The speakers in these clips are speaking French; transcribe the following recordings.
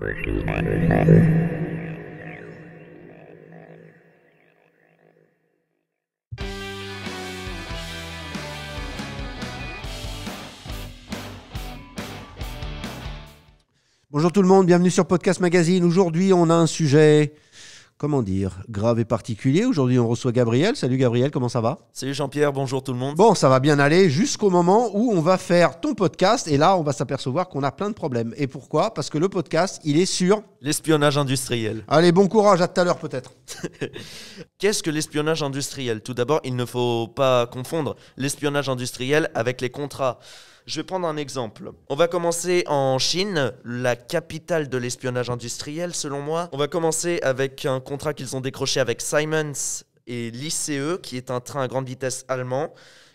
Bonjour tout le monde, bienvenue sur Podcast Magazine. Aujourd'hui, on a un sujet comment dire, grave et particulier. Aujourd'hui, on reçoit Gabriel. Salut Gabriel, comment ça va Salut Jean-Pierre, bonjour tout le monde. Bon, ça va bien aller jusqu'au moment où on va faire ton podcast. Et là, on va s'apercevoir qu'on a plein de problèmes. Et pourquoi Parce que le podcast, il est sur L'espionnage industriel. Allez, bon courage, à tout à l'heure peut-être. Qu'est-ce que l'espionnage industriel Tout d'abord, il ne faut pas confondre l'espionnage industriel avec les contrats. Je vais prendre un exemple. On va commencer en Chine, la capitale de l'espionnage industriel selon moi. On va commencer avec un contrat qu'ils ont décroché avec Simons et l'ICE, qui est un train à grande vitesse allemand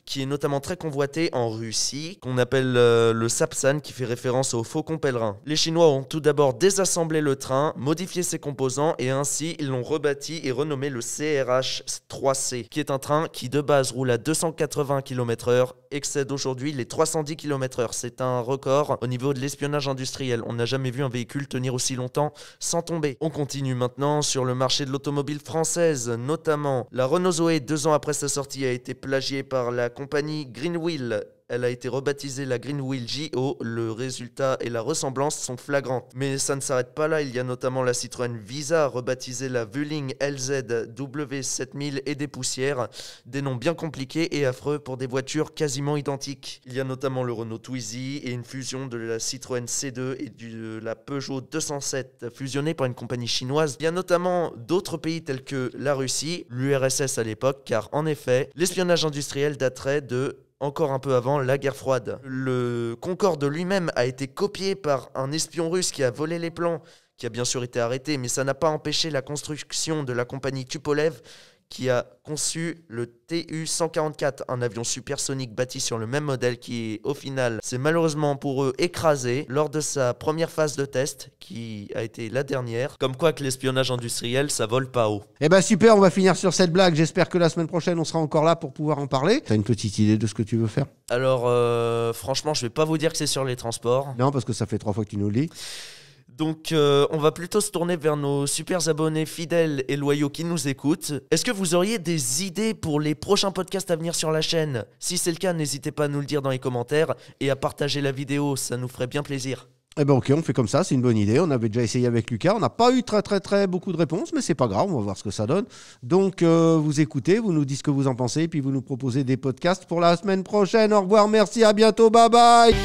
qui est notamment très convoité en Russie, qu'on appelle euh, le Sapsan, qui fait référence au faucon pèlerin. Les Chinois ont tout d'abord désassemblé le train, modifié ses composants, et ainsi ils l'ont rebâti et renommé le CRH-3C, qui est un train qui de base roule à 280 km/h, excède aujourd'hui les 310 km/h. C'est un record au niveau de l'espionnage industriel. On n'a jamais vu un véhicule tenir aussi longtemps sans tomber. On continue maintenant sur le marché de l'automobile française, notamment la Renault Zoé, deux ans après sa sortie, a été plagiée par la compagnie Greenwheel elle a été rebaptisée la Green Wheel GO. Le résultat et la ressemblance sont flagrantes. Mais ça ne s'arrête pas là. Il y a notamment la Citroën Visa, rebaptisée la Vueling LZ W7000 et des poussières. Des noms bien compliqués et affreux pour des voitures quasiment identiques. Il y a notamment le Renault Twizy et une fusion de la Citroën C2 et de la Peugeot 207 fusionnée par une compagnie chinoise. Il y a notamment d'autres pays tels que la Russie, l'URSS à l'époque, car en effet, l'espionnage industriel daterait de encore un peu avant la guerre froide. Le Concorde lui-même a été copié par un espion russe qui a volé les plans, qui a bien sûr été arrêté, mais ça n'a pas empêché la construction de la compagnie Tupolev qui a conçu le TU-144, un avion supersonique bâti sur le même modèle qui, au final, s'est malheureusement pour eux écrasé lors de sa première phase de test, qui a été la dernière. Comme quoi que l'espionnage industriel, ça vole pas haut. Eh ben super, on va finir sur cette blague. J'espère que la semaine prochaine, on sera encore là pour pouvoir en parler. T'as une petite idée de ce que tu veux faire Alors, euh, franchement, je vais pas vous dire que c'est sur les transports. Non, parce que ça fait trois fois que tu nous le dis. Donc, euh, on va plutôt se tourner vers nos super abonnés fidèles et loyaux qui nous écoutent. Est-ce que vous auriez des idées pour les prochains podcasts à venir sur la chaîne Si c'est le cas, n'hésitez pas à nous le dire dans les commentaires et à partager la vidéo, ça nous ferait bien plaisir. Eh ben ok, on fait comme ça, c'est une bonne idée. On avait déjà essayé avec Lucas, on n'a pas eu très très très beaucoup de réponses, mais c'est pas grave, on va voir ce que ça donne. Donc euh, vous écoutez, vous nous dites ce que vous en pensez, et puis vous nous proposez des podcasts pour la semaine prochaine. Au revoir, merci, à bientôt, bye bye.